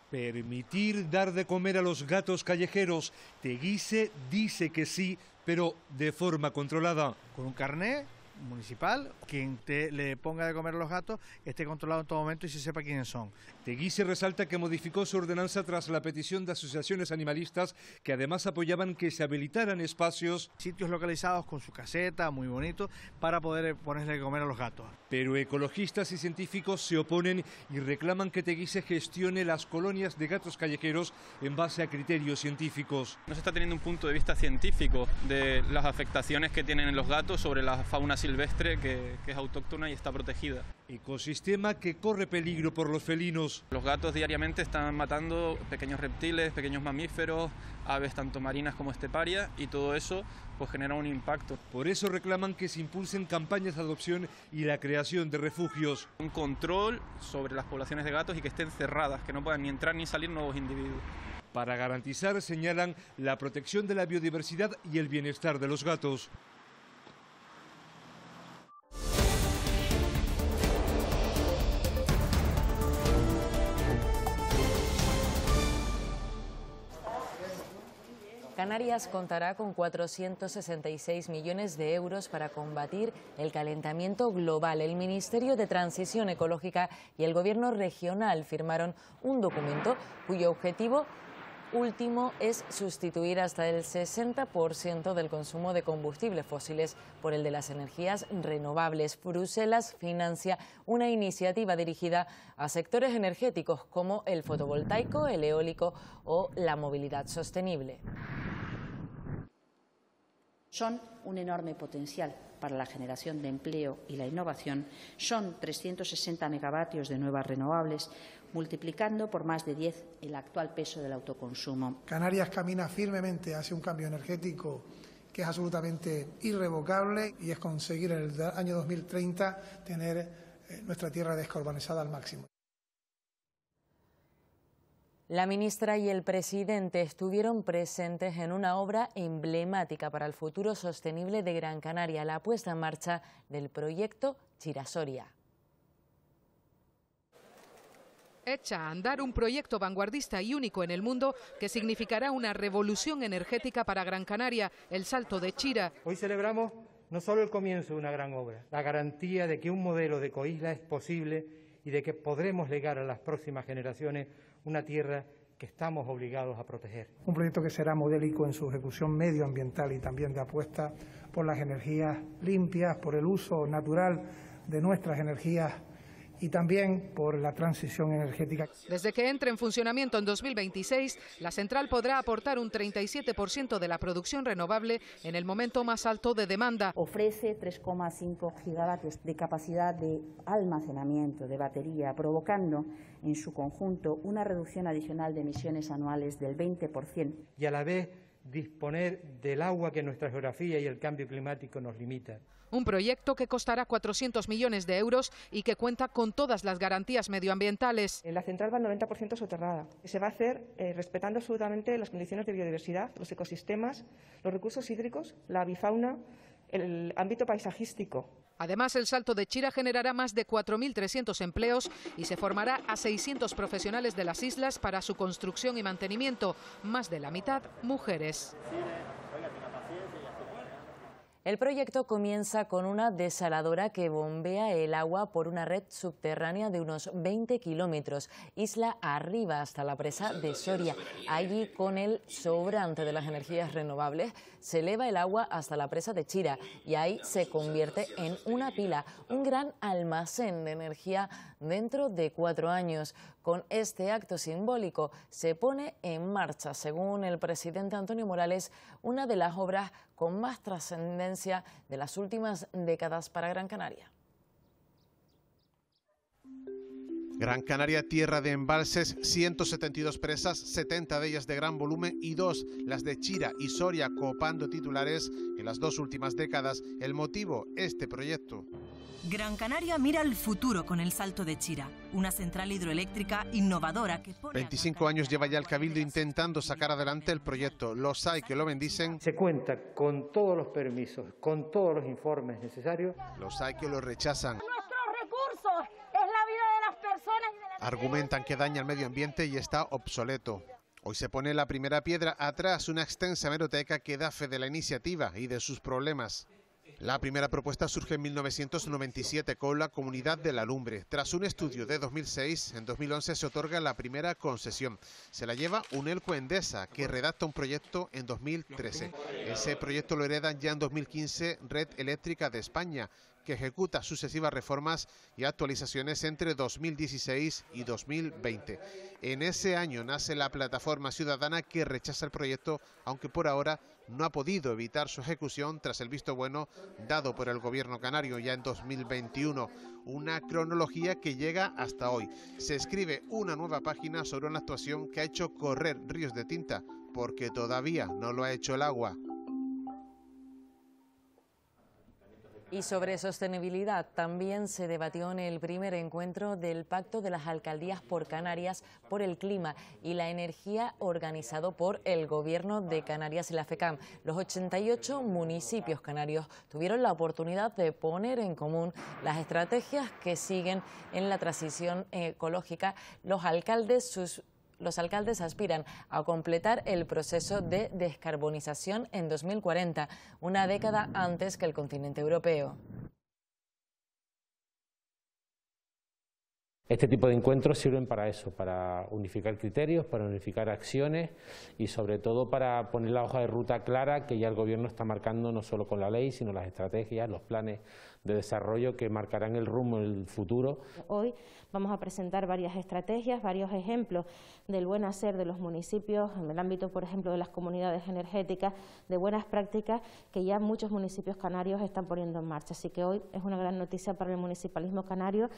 Permitir dar de comer a los gatos callejeros. Teguise dice que sí, pero de forma controlada. Con un carné municipal, quien le ponga de comer a los gatos esté controlado en todo momento y se sepa quiénes son. Teguise resalta que modificó su ordenanza tras la petición de asociaciones animalistas que además apoyaban que se habilitaran espacios. Sitios localizados con su caseta, muy bonito, para poder ponerle de comer a los gatos. Pero ecologistas y científicos se oponen y reclaman que Teguise gestione las colonias de gatos callejeros en base a criterios científicos. No se está teniendo un punto de vista científico de las afectaciones que tienen los gatos sobre la fauna silvestre que es autóctona y está protegida. Ecosistema que corre peligro por los felinos. Los gatos diariamente están matando pequeños reptiles, pequeños mamíferos, aves tanto marinas como esteparias y todo eso pues, genera un impacto. Por eso reclaman que se impulsen campañas de adopción y la creación de refugios. Un control sobre las poblaciones de gatos y que estén cerradas, que no puedan ni entrar ni salir nuevos individuos. Para garantizar, señalan, la protección de la biodiversidad y el bienestar de los gatos. Canarias contará con 466 millones de euros para combatir el calentamiento global. El Ministerio de Transición Ecológica y el Gobierno regional firmaron un documento cuyo objetivo último es sustituir hasta el 60% del consumo de combustibles fósiles por el de las energías renovables. Bruselas financia una iniciativa dirigida a sectores energéticos como el fotovoltaico, el eólico o la movilidad sostenible. Son un enorme potencial para la generación de empleo y la innovación, son 360 megavatios de nuevas renovables, multiplicando por más de 10 el actual peso del autoconsumo. Canarias camina firmemente hacia un cambio energético que es absolutamente irrevocable y es conseguir en el año 2030 tener eh, nuestra tierra descarbonizada al máximo. La ministra y el presidente estuvieron presentes en una obra emblemática para el futuro sostenible de Gran Canaria, la puesta en marcha del proyecto Chirasoria echa a andar un proyecto vanguardista y único en el mundo que significará una revolución energética para Gran Canaria, el Salto de Chira. Hoy celebramos no solo el comienzo de una gran obra, la garantía de que un modelo de coisla es posible y de que podremos legar a las próximas generaciones una tierra que estamos obligados a proteger. Un proyecto que será modélico en su ejecución medioambiental y también de apuesta por las energías limpias, por el uso natural de nuestras energías y también por la transición energética. Desde que entre en funcionamiento en 2026, la central podrá aportar un 37% de la producción renovable en el momento más alto de demanda. Ofrece 3,5 gigavatios de capacidad de almacenamiento de batería, provocando en su conjunto una reducción adicional de emisiones anuales del 20%. Y a la vez disponer del agua que nuestra geografía y el cambio climático nos limitan. Un proyecto que costará 400 millones de euros y que cuenta con todas las garantías medioambientales. La central va al 90% soterrada. Se va a hacer eh, respetando absolutamente las condiciones de biodiversidad, los ecosistemas, los recursos hídricos, la avifauna, el ámbito paisajístico. Además, el Salto de Chira generará más de 4.300 empleos y se formará a 600 profesionales de las islas para su construcción y mantenimiento, más de la mitad mujeres. El proyecto comienza con una desaladora que bombea el agua por una red subterránea de unos 20 kilómetros, isla arriba hasta la presa de Soria. Allí, con el sobrante de las energías renovables, se eleva el agua hasta la presa de Chira y ahí se convierte en una pila, un gran almacén de energía dentro de cuatro años. Con este acto simbólico se pone en marcha, según el presidente Antonio Morales, una de las obras con más trascendencia de las últimas décadas para Gran Canaria. Gran Canaria, tierra de embalses, 172 presas, 70 de ellas de gran volumen y dos, las de Chira y Soria, copando titulares en las dos últimas décadas. El motivo, este proyecto. Gran Canaria mira al futuro con el Salto de Chira, una central hidroeléctrica innovadora que 25 años lleva ya el Cabildo intentando sacar adelante el proyecto. Los hay que lo bendicen. Se cuenta con todos los permisos, con todos los informes necesarios. Los hay que lo rechazan. Argumentan que daña el medio ambiente y está obsoleto. Hoy se pone la primera piedra atrás una extensa meroteca que da fe de la iniciativa y de sus problemas. La primera propuesta surge en 1997 con la Comunidad de la Lumbre. Tras un estudio de 2006, en 2011 se otorga la primera concesión. Se la lleva Unelco Endesa, que redacta un proyecto en 2013. Ese proyecto lo heredan ya en 2015 Red Eléctrica de España, que ejecuta sucesivas reformas y actualizaciones entre 2016 y 2020. En ese año nace la plataforma ciudadana que rechaza el proyecto, aunque por ahora no ha podido evitar su ejecución tras el visto bueno dado por el gobierno canario ya en 2021, una cronología que llega hasta hoy. Se escribe una nueva página sobre una actuación que ha hecho correr ríos de tinta, porque todavía no lo ha hecho el agua. Y sobre sostenibilidad también se debatió en el primer encuentro del Pacto de las Alcaldías por Canarias por el Clima y la Energía organizado por el Gobierno de Canarias y la FECAM. Los 88 municipios canarios tuvieron la oportunidad de poner en común las estrategias que siguen en la transición ecológica. Los alcaldes, sus los alcaldes aspiran a completar el proceso de descarbonización en 2040, una década antes que el continente europeo. Este tipo de encuentros sirven para eso, para unificar criterios, para unificar acciones y sobre todo para poner la hoja de ruta clara que ya el Gobierno está marcando no solo con la ley, sino las estrategias, los planes de desarrollo que marcarán el rumbo, el futuro. Hoy vamos a presentar varias estrategias, varios ejemplos del buen hacer de los municipios, en el ámbito, por ejemplo, de las comunidades energéticas, de buenas prácticas que ya muchos municipios canarios están poniendo en marcha. Así que hoy es una gran noticia para el municipalismo canario.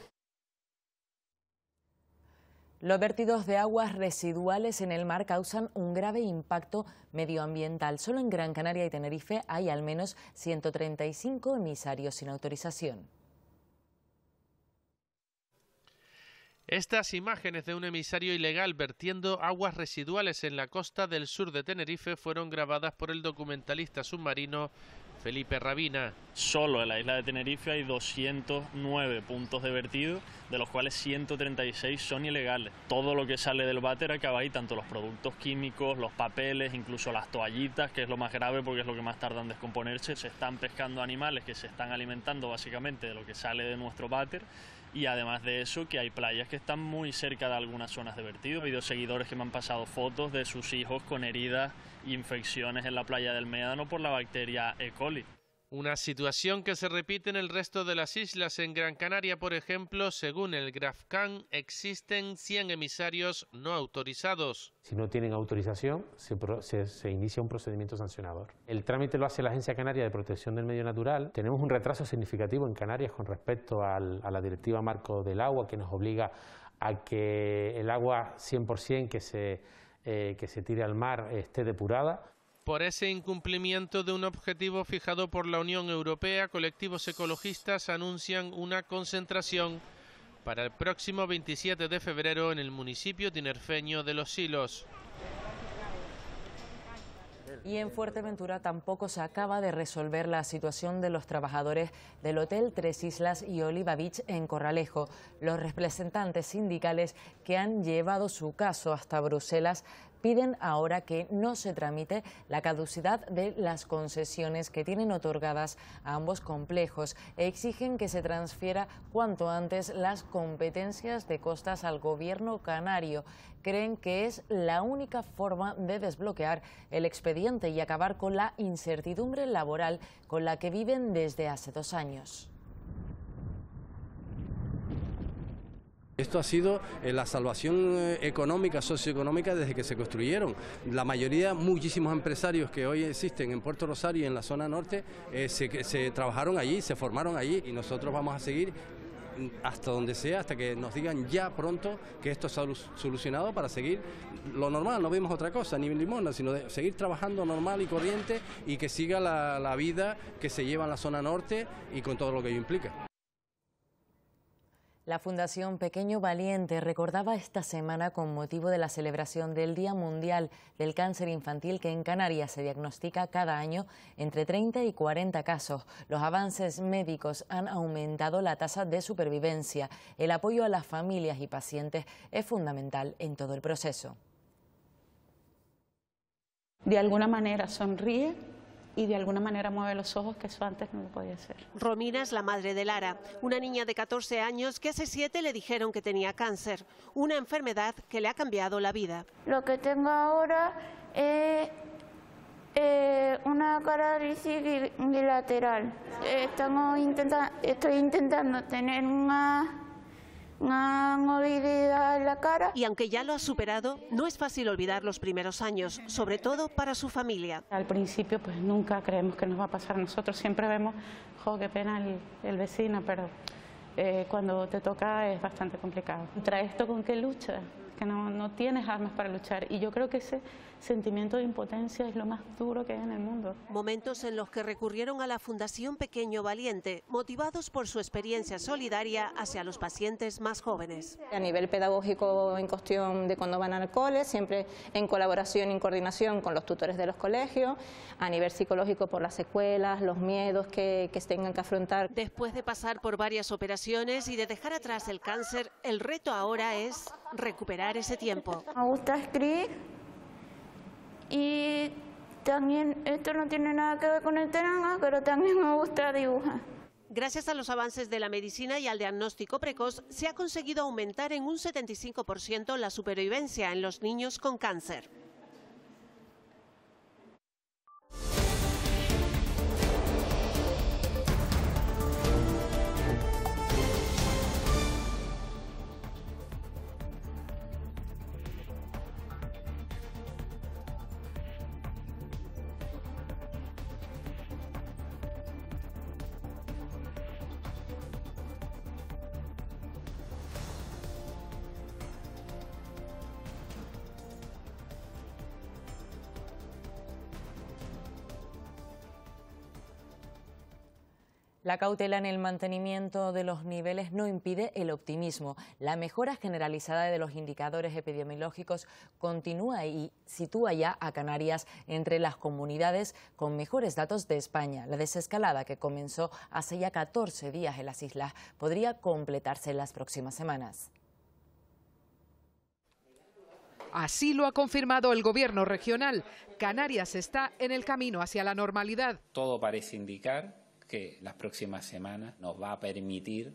Los vertidos de aguas residuales en el mar causan un grave impacto medioambiental. Solo en Gran Canaria y Tenerife hay al menos 135 emisarios sin autorización. Estas imágenes de un emisario ilegal vertiendo aguas residuales en la costa del sur de Tenerife fueron grabadas por el documentalista submarino Felipe Rabina. Solo en la isla de Tenerife hay 209 puntos de vertido, de los cuales 136 son ilegales. Todo lo que sale del váter acaba ahí, tanto los productos químicos, los papeles, incluso las toallitas, que es lo más grave porque es lo que más tarda en descomponerse. Se están pescando animales que se están alimentando básicamente de lo que sale de nuestro váter y además de eso que hay playas que están muy cerca de algunas zonas de vertido. He seguidores que me han pasado fotos de sus hijos con heridas infecciones en la playa del Médano por la bacteria E. coli. Una situación que se repite en el resto de las islas. En Gran Canaria, por ejemplo, según el GrafCan, existen 100 emisarios no autorizados. Si no tienen autorización, se, inicia un procedimiento sancionador. El trámite lo hace la Agencia Canaria de Protección del Medio Natural. Tenemos un retraso significativo en Canarias con respecto a la Directiva Marco del Agua, que nos obliga a que el agua 100% que se eh, que se tire al mar esté depurada. Por ese incumplimiento de un objetivo fijado por la Unión Europea, colectivos ecologistas anuncian una concentración para el próximo 27 de febrero en el municipio tinerfeño de Los Silos. Y en Fuerteventura tampoco se acaba de resolver la situación de los trabajadores del Hotel Tres Islas y Oliva Beach en Corralejo. Los representantes sindicales que han llevado su caso hasta Bruselas piden ahora que no se tramite la caducidad de las concesiones que tienen otorgadas a ambos complejos e exigen que se transfiera cuanto antes las competencias de costas al gobierno canario. Creen que es la única forma de desbloquear el expediente y acabar con la incertidumbre laboral con la que viven desde hace dos años. Esto ha sido eh, la salvación eh, económica, socioeconómica desde que se construyeron. La mayoría, muchísimos empresarios que hoy existen en Puerto Rosario y en la zona norte, eh, se, trabajaron allí, se formaron allí y nosotros vamos a seguir hasta donde sea, hasta que nos digan ya pronto que esto ha solucionado para seguir lo normal, no vemos otra cosa, ni limona, sino seguir trabajando normal y corriente y que siga la, la vida que se lleva en la zona norte y con todo lo que ello implica. La Fundación Pequeño Valiente recordaba esta semana con motivo de la celebración del Día Mundial del Cáncer Infantil que en Canarias se diagnostica cada año entre 30 y 40 casos. Los avances médicos han aumentado la tasa de supervivencia. El apoyo a las familias y pacientes es fundamental en todo el proceso. De alguna manera sonríe y de alguna manera mueve los ojos, que eso antes no lo podía hacer. Romina es la madre de Lara, una niña de 14 años que hace 7 le dijeron que tenía cáncer, una enfermedad que le ha cambiado la vida. Lo que tengo ahora es eh, una parálisis bilateral. Estamos estoy intentando tener una una movilidad en la cara. Y aunque ya lo ha superado, no es fácil olvidar los primeros años, sobre todo para su familia. Al principio pues nunca creemos que nos va a pasar nosotros, siempre vemos, jo, qué pena el, vecino, pero eh, cuando te toca es bastante complicado. ¿Trae esto con qué lucha? no, tienes armas para luchar. Y yo creo que ese sentimiento de impotencia es lo más duro que hay en el mundo. Momentos en los que recurrieron a la Fundación Pequeño Valiente, motivados por su experiencia solidaria hacia los pacientes más jóvenes. A nivel pedagógico, en cuestión de cuando van al cole, siempre en colaboración y coordinación con los tutores de los colegios, a nivel psicológico por las secuelas, los miedos que, que tengan que afrontar. Después de pasar por varias operaciones y de dejar atrás el cáncer, el reto ahora es recuperar ese tiempo? Me gusta escribir y también esto no tiene nada que ver con el teranga, pero también me gusta dibujar. Gracias a los avances de la medicina y al diagnóstico precoz, se ha conseguido aumentar en un 75% la supervivencia en los niños con cáncer. La cautela en el mantenimiento de los niveles no impide el optimismo. La mejora generalizada de los indicadores epidemiológicos continúa y sitúa ya a Canarias entre las comunidades con mejores datos de España. La desescalada que comenzó hace ya 14 días en las islas podría completarse en las próximas semanas. Así lo ha confirmado el gobierno regional. Canarias está en el camino hacia la normalidad. Todo parece indicar que las próximas semanas nos va a permitir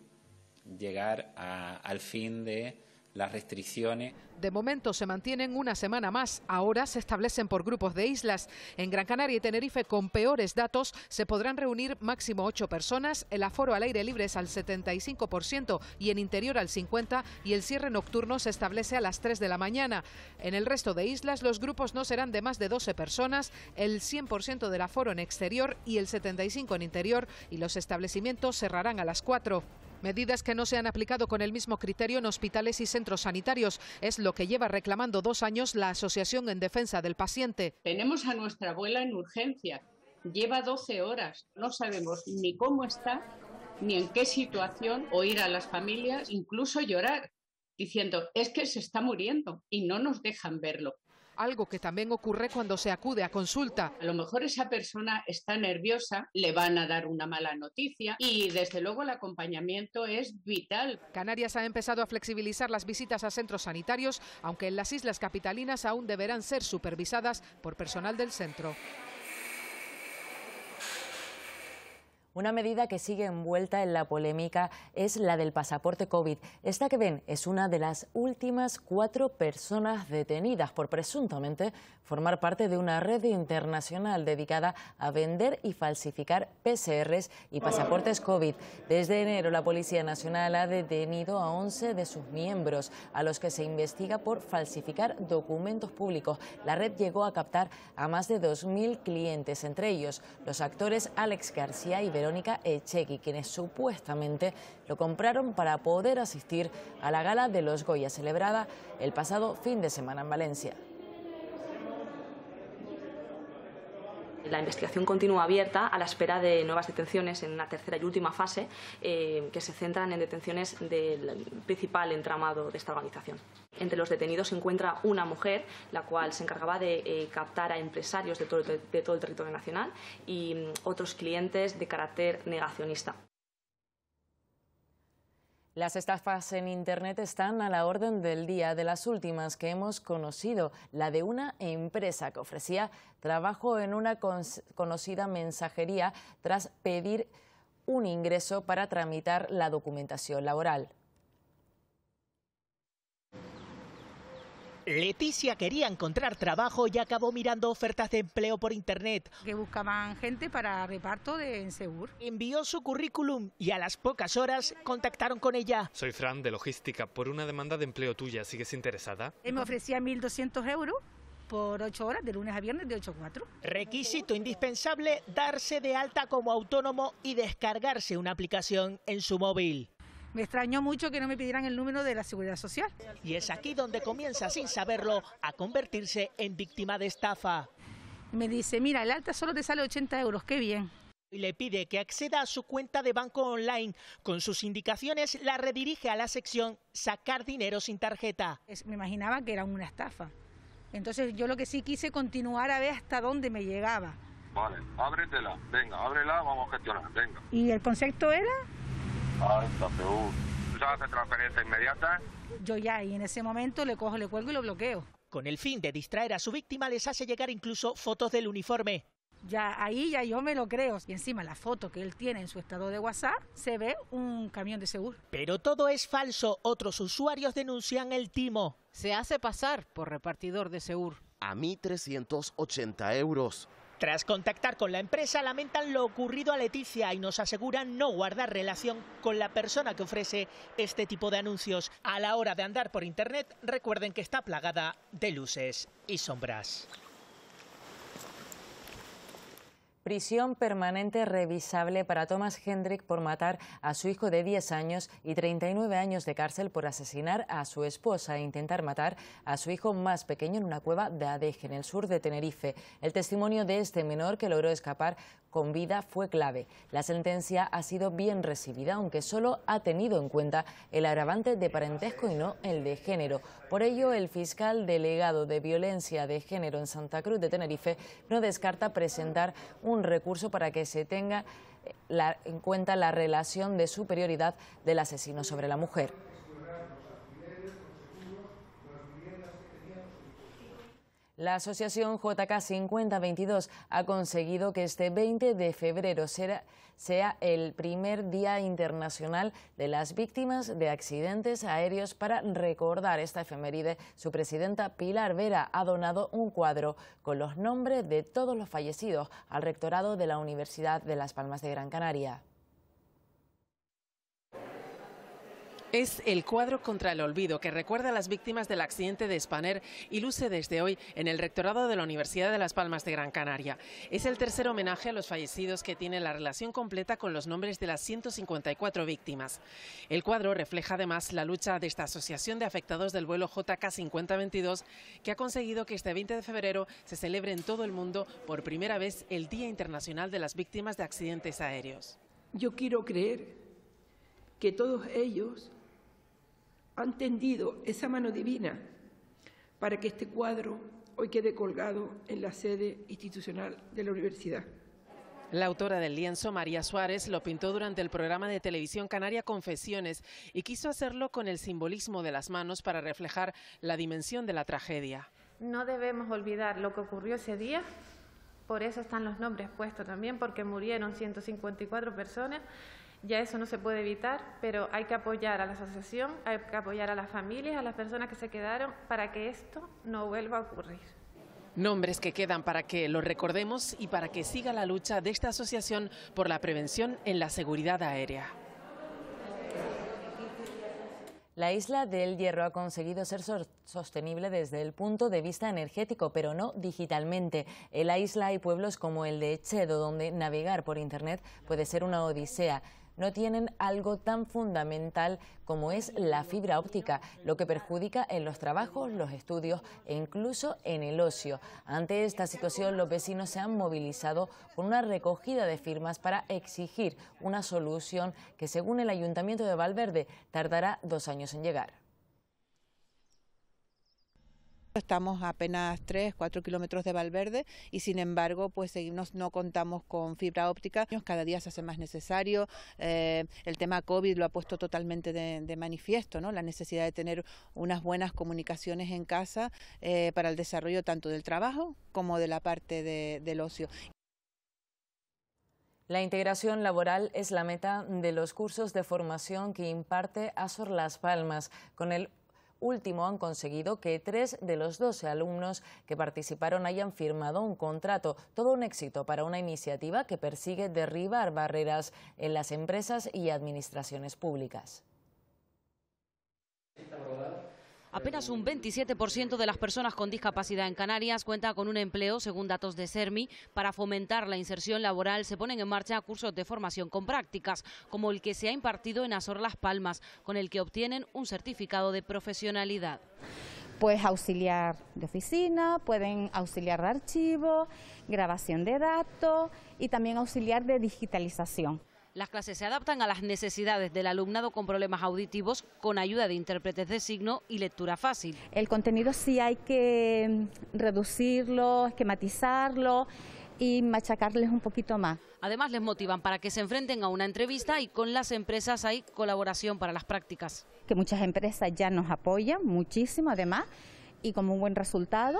llegar al fin de las restricciones de momento se mantienen una semana más. Ahora se establecen por grupos de islas. En Gran Canaria y Tenerife, con peores datos, se podrán reunir máximo ocho personas. El aforo al aire libre es al 75% y en interior al 50% y el cierre nocturno se establece a las 3 de la mañana. En el resto de islas, los grupos no serán de más de 12 personas, el 100% del aforo en exterior y el 75% en interior y los establecimientos cerrarán a las 4. Medidas que no se han aplicado con el mismo criterio en hospitales y centros sanitarios lo que lleva reclamando dos años la Asociación en Defensa del Paciente. Tenemos a nuestra abuela en urgencia, lleva 12 horas, no sabemos ni cómo está, ni en qué situación, ir a las familias, incluso llorar, diciendo, es que se está muriendo y no nos dejan verlo algo que también ocurre cuando se acude a consulta. A lo mejor esa persona está nerviosa, le van a dar una mala noticia y desde luego el acompañamiento es vital. Canarias ha empezado a flexibilizar las visitas a centros sanitarios, aunque en las islas capitalinas aún deberán ser supervisadas por personal del centro. Una medida que sigue envuelta en la polémica es la del pasaporte COVID. Esta que ven es una de las últimas cuatro personas detenidas por presuntamente formar parte de una red internacional dedicada a vender y falsificar PCRs y pasaportes COVID. Desde enero la Policía Nacional ha detenido a 11 de sus miembros, a los que se investiga por falsificar documentos públicos. La red llegó a captar a más de 2.000 clientes, entre ellos los actores Alex García y Verónica Verónica quienes supuestamente lo compraron para poder asistir a la gala de los Goya celebrada el pasado fin de semana en Valencia. La investigación continúa abierta a la espera de nuevas detenciones en la tercera y última fase eh, que se centran en detenciones del principal entramado de esta organización. Entre los detenidos se encuentra una mujer, la cual se encargaba de eh, captar a empresarios de todo el territorio nacional y mm, otros clientes de carácter negacionista. Las estafas en Internet están a la orden del día de las últimas que hemos conocido, la de una empresa que ofrecía trabajo en una conocida mensajería tras pedir un ingreso para tramitar la documentación laboral. Leticia quería encontrar trabajo y acabó mirando ofertas de empleo por internet. Que buscaban gente para reparto de Ensegur. Envió su currículum y a las pocas horas contactaron con ella. Soy Fran de Logística por una demanda de empleo tuya. ¿Sigues interesada? Eh, me ofrecía 1.200 euros por 8 horas, de lunes a viernes de 8 a 4. Requisito indispensable, darse de alta como autónomo y descargarse una aplicación en su móvil. Me extrañó mucho que no me pidieran el número de la seguridad social. Y es aquí donde comienza, sin saberlo, a convertirse en víctima de estafa. Me dice, mira, el alta solo te sale 80 euros, qué bien y le pide que acceda a su cuenta de banco online. Con sus indicaciones la redirige a la sección sacar dinero sin tarjeta. Me imaginaba que era una estafa. Entonces yo lo que sí quise continuar a ver hasta dónde me llegaba. Vale, ábretela, venga, ábrela, vamos a gestionar, venga. ¿Y el concepto era? Ah, está peor. transferencia inmediata. Yo ya, y en ese momento le cojo, le cuelgo y lo bloqueo. Con el fin de distraer a su víctima, les hace llegar incluso fotos del uniforme. Ya ahí ya yo me lo creo. Y encima la foto que él tiene en su estado de WhatsApp se ve un camión de seguro. Pero todo es falso. Otros usuarios denuncian el timo. Se hace pasar por repartidor de seguro. A mí 380 euros. Tras contactar con la empresa, lamentan lo ocurrido a Leticia y nos aseguran no guardar relación con la persona que ofrece este tipo de anuncios. A la hora de andar por Internet, recuerden que está plagada de luces y sombras. Prisión permanente revisable para Thomas Hendrick por matar a su hijo de 10 años y 39 años de cárcel por asesinar a su esposa e intentar matar a su hijo más pequeño en una cueva de Adeje, en el sur de Tenerife. El testimonio de este menor que logró escapar con vida fue clave. La sentencia ha sido bien recibida, aunque solo ha tenido en cuenta el agravante de parentesco y no el de género. Por ello, el fiscal delegado de violencia de género en Santa Cruz de Tenerife no descarta presentar un recurso para que se tenga eh, en cuenta la relación de superioridad del asesino sobre la mujer. La asociación JK 5022 ha conseguido que este 20 de febrero sea, el primer Día Internacional de las Víctimas de Accidentes Aéreos para recordar esta efeméride. Su presidenta Pilar Vera ha donado un cuadro con los nombres de todos los fallecidos al rectorado de la Universidad de Las Palmas de Gran Canaria. Es el cuadro contra el olvido que recuerda a las víctimas del accidente de Spanair y luce desde hoy en el rectorado de la Universidad de Las Palmas de Gran Canaria. Es el tercer homenaje a los fallecidos que tiene la relación completa con los nombres de las 154 víctimas. El cuadro refleja además la lucha de esta Asociación de Afectados del vuelo JK5022 que ha conseguido que este 20 de febrero se celebre en todo el mundo por primera vez el Día Internacional de las Víctimas de Accidentes Aéreos. Yo quiero creer que todos ellos han tendido esa mano divina para que este cuadro hoy quede colgado en la sede institucional de la universidad. La autora del lienzo, María Suárez, lo pintó durante el programa de televisión canaria Confesiones y quiso hacerlo con el simbolismo de las manos para reflejar la dimensión de la tragedia. No debemos olvidar lo que ocurrió ese día, por eso están los nombres puestos también, porque murieron 154 personas ya eso no se puede evitar, pero hay que apoyar a la asociación, hay que apoyar a las familias, a las personas que se quedaron, para que esto no vuelva a ocurrir. Nombres que quedan para que los recordemos y para que siga la lucha de esta asociación por la prevención en la seguridad aérea. La isla del Hierro ha conseguido ser sostenible desde el punto de vista energético, pero no digitalmente. En la isla hay pueblos como el de Echedo, donde navegar por Internet puede ser una odisea no tienen algo tan fundamental como es la fibra óptica, lo que perjudica en los trabajos, los estudios e incluso en el ocio. Ante esta situación, los vecinos se han movilizado con una recogida de firmas para exigir una solución que, según el Ayuntamiento de Valverde, tardará dos años en llegar. Estamos apenas 3, 4 kilómetros de Valverde y sin embargo pues seguimos, no contamos con fibra óptica. Cada día se hace más necesario. Eh, el tema COVID lo ha puesto totalmente de, manifiesto, ¿no? la necesidad de tener unas buenas comunicaciones en casa eh, para el desarrollo tanto del trabajo como de la parte del ocio. La integración laboral es la meta de los cursos de formación que imparte Azor Las Palmas, con el último han conseguido que tres de los doce alumnos que participaron hayan firmado un contrato. Todo un éxito para una iniciativa que persigue derribar barreras en las empresas y administraciones públicas. Apenas un 27% de las personas con discapacidad en Canarias cuenta con un empleo, según datos de CERMI. Para fomentar la inserción laboral se ponen en marcha cursos de formación con prácticas, como el que se ha impartido en Azor Las Palmas, con el que obtienen un certificado de profesionalidad pues auxiliar de oficina, pueden auxiliar de archivo, grabación de datos y también auxiliar de digitalización. Las clases se adaptan a las necesidades del alumnado con problemas auditivos con ayuda de intérpretes de signo y lectura fácil. El contenido sí hay que mm, reducirlo, esquematizarlo y machacarles un poquito más. Además les motivan para que se enfrenten a una entrevista y con las empresas hay colaboración para las prácticas. Que muchas empresas ya nos apoyan muchísimo además y como un buen resultado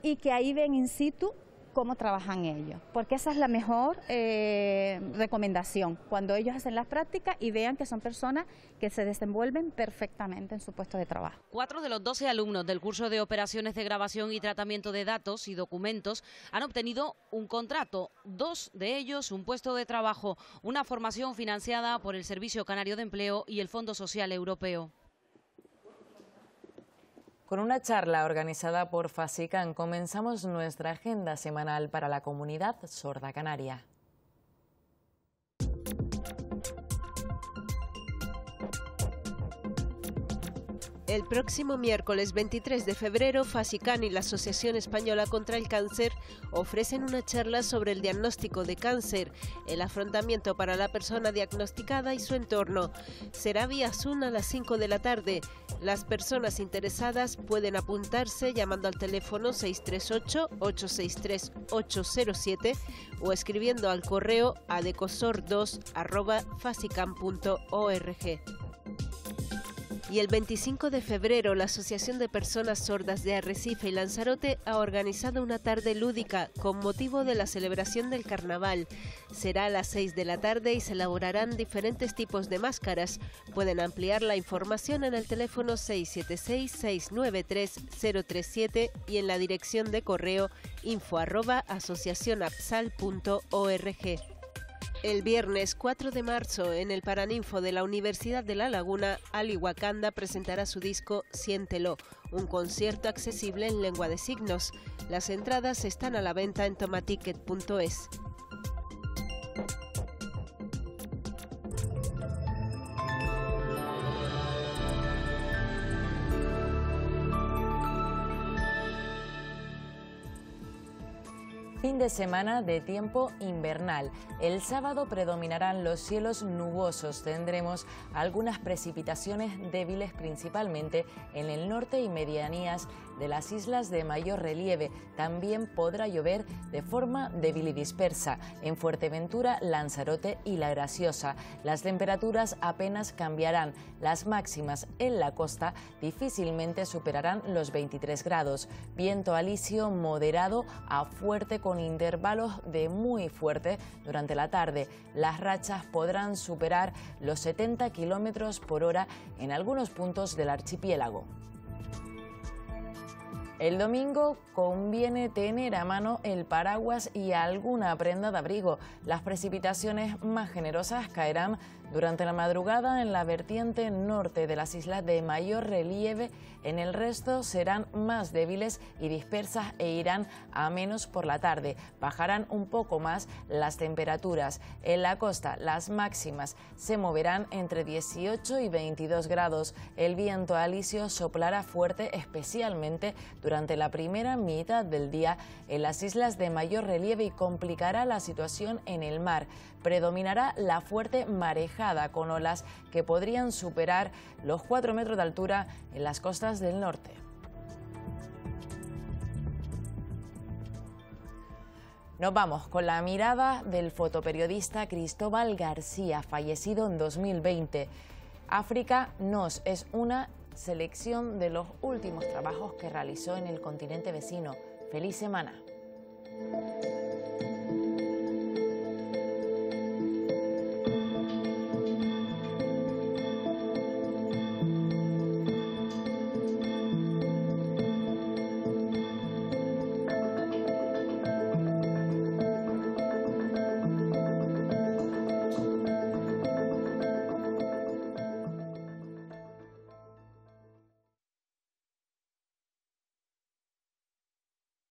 y que ahí ven in situ cómo trabajan ellos, porque esa es la mejor eh, recomendación, cuando ellos hacen las prácticas y vean que son personas que se desenvuelven perfectamente en su puesto de trabajo. Cuatro de los doce alumnos del curso de operaciones de grabación y tratamiento de datos y documentos han obtenido un contrato, dos de ellos un puesto de trabajo, una formación financiada por el Servicio Canario de Empleo y el Fondo Social Europeo. Con una charla organizada por FASICAN comenzamos nuestra agenda semanal para la comunidad sorda canaria. El próximo miércoles 23 de febrero, FASICAN y la Asociación Española contra el Cáncer ofrecen una charla sobre el diagnóstico de cáncer, el afrontamiento para la persona diagnosticada y su entorno. Será vía Zoom a las 5 de la tarde. Las personas interesadas pueden apuntarse llamando al teléfono 638-863-807 o escribiendo al correo adecosor2.fasican.org y el 25 de febrero la Asociación de Personas Sordas de Arrecife y Lanzarote ha organizado una tarde lúdica con motivo de la celebración del carnaval. Será a las 6 de la tarde y se elaborarán diferentes tipos de máscaras. Pueden ampliar la información en el teléfono 676-693-037 y en la dirección de correo info el viernes 4 de marzo, en el Paraninfo de la Universidad de La Laguna, Ali Wakanda presentará su disco Siéntelo, un concierto accesible en lengua de signos. Las entradas están a la venta en tomaticket.es. fin de semana de tiempo invernal. El sábado predominarán los cielos nubosos. Tendremos algunas precipitaciones débiles principalmente en el norte y medianías de las islas de mayor relieve. También podrá llover de forma débil y dispersa... en Fuerteventura, Lanzarote y La Graciosa. Las temperaturas apenas cambiarán. Las máximas en la costa difícilmente superarán los 23 grados. Viento alisio moderado a fuerte con intervalos de muy fuerte durante la tarde. Las rachas podrán superar los 70 kilómetros por hora en algunos puntos del archipiélago. El domingo conviene tener a mano el paraguas y alguna prenda de abrigo. Las precipitaciones más generosas caerán durante la madrugada, en la vertiente norte de las islas de mayor relieve, en el resto serán más débiles y dispersas e irán a menos por la tarde. Bajarán un poco más las temperaturas. En la costa, las máximas se moverán entre 18 y 22 grados. El viento alisio soplará fuerte, especialmente durante la primera mitad del día en las islas de mayor relieve y complicará la situación en el mar predominará la fuerte marejada con olas que podrían superar los 4 metros de altura en las costas del norte. Nos vamos con la mirada del fotoperiodista Cristóbal García, fallecido en 2020. África Nos es una selección de los últimos trabajos que realizó en el continente vecino. ¡Feliz semana!